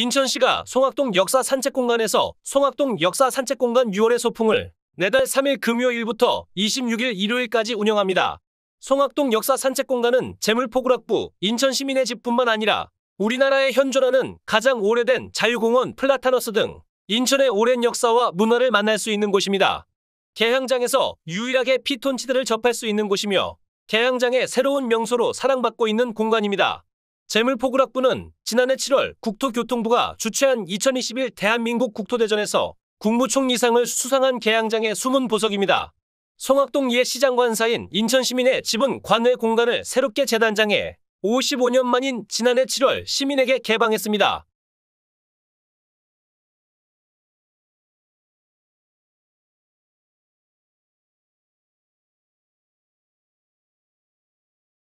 인천시가 송악동 역사 산책공간에서 송악동 역사 산책공간 6월의 소풍을 내달 3일 금요일부터 26일 일요일까지 운영합니다. 송악동 역사 산책공간은 재물포구락부 인천시민의 집뿐만 아니라 우리나라에 현존하는 가장 오래된 자유공원 플라타너스 등 인천의 오랜 역사와 문화를 만날 수 있는 곳입니다. 개항장에서 유일하게 피톤치드를 접할 수 있는 곳이며 개항장의 새로운 명소로 사랑받고 있는 공간입니다. 재물포구락부는 지난해 7월 국토교통부가 주최한 2021 대한민국 국토대전에서 국무총리상을 수상한 개항장의 숨은 보석입니다. 송학동예 시장관사인 인천시민의 집은 관외 공간을 새롭게 재단장해 55년 만인 지난해 7월 시민에게 개방했습니다.